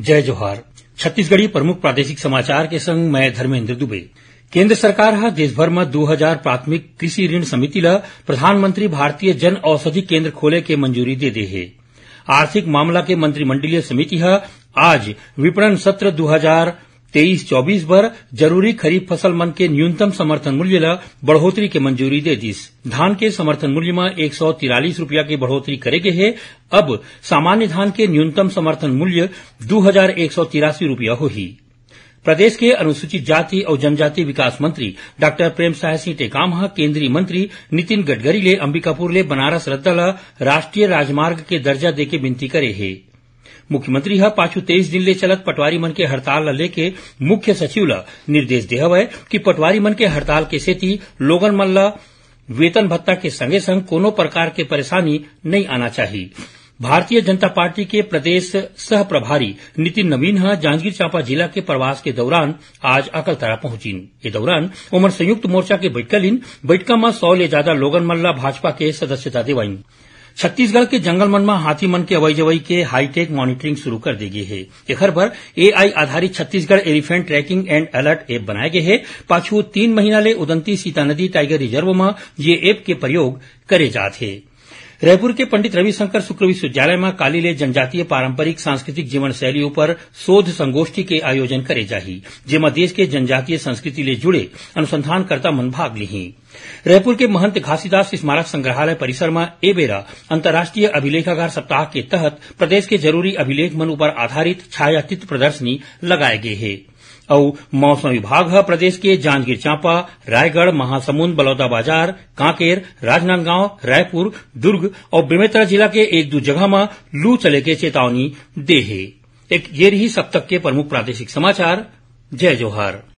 जय जोहार छत्तीसगढ़ी प्रमुख प्रादेशिक समाचार के संग मैं धर्मेन्द्र दुबे केंद्र सरकार ह देशभर में 2000 हजार प्राथमिक कृषि ऋण समिति ल प्रधानमंत्री भारतीय जन औषधि केंद्र खोले के मंजूरी दे दे है आर्थिक मामला के मंत्रिमंडलीय समिति ह आज विपणन सत्र दो हजार तेईस चौबीस बर जरूरी खरीफ फसल मन के न्यूनतम समर्थन मूल्य ल बढ़ोतरी के मंजूरी दे दिस धान के समर्थन मूल्य में एक सौ तिरालीस रूपया की बढ़ोतरी करे गये है अब सामान्य धान के न्यूनतम समर्थन मूल्य दो हजार एक सौ तिरासी हो ही प्रदेश के अनुसूचित जाति और जनजाति विकास मंत्री डॉ प्रेम साह सिंह टेकाम केन्द्रीय मंत्री नितिन गडकरी ले अंबिकापुर ले बनारस रद्दा ल राष्ट्रीय राजमार्ग के दर्जा दे के करे हे मुख्यमंत्री पाछू तेईस दिन ले चलत पटवारी मन के हड़ताल लेके मुख्य सचिव ल निर्देश दे है कि पटवारी मन के हड़ताल के सेती लोगन मन ल वेतन भत्ता के संगे संग कोनो प्रकार के परेशानी नहीं आना चाहिए भारतीय जनता पार्टी के प्रदेश सह प्रभारी नितिन नवीन हा जांजगीर चांपा जिला के प्रवास के दौरान आज अकलतरा पहुंचीन इस दौरान उमर संयुक्त मोर्चा के बैठकलिन बैठका में सौ ले ज्यादा लोगन मल्ला भाजपा के सदस्यता देवाईन छत्तीसगढ़ के जंगल मन में हाथी मन के अवई जवई के हाईटेक मॉनिटरिंग शुरू कर दी गई है एखर पर एआई आधारित Chhattisgarh elephant tracking and alert app बनाए गए हे पाछू तीन महीना ले उदंती सीता नदी टाइगर रिजर्व में ये ऐप के प्रयोग करे जाते हैं रायपुर के रविशंकर કે विश्वविद्यालय में काली ले जनजातीय पारंपरिक सांस्कृतिक जीवन शैली पर शोध संगोष्ठी के आयोजन करे जाही देश के जनजातीय संस्कृति ले जुड़े अनुसंधानकर्ता मन भाग ली रायपुर के महंत घासीदास स्मारक संग्रहालय परिसर में ए बेरा अंतर्राष्ट्रीय अभिलेखागार सप्ताह के तहत प्रदेश के जरूरी अभिलेख मन पर आधारित छायाचित्र प्रदर्शनी लगाए गये हैं और मौसम विभाग प्रदेश के जांजगीर चांपा रायगढ़ महासमुंद बलौदाबाजार कांकेर राजनांदगांव रायपुर दुर्ग और बेमेतरा जिला के एक दो जगह में लू चले के चेतावनी दे एक ये रही अब तक के प्रमुख प्रादेशिक समाचार जय जोहर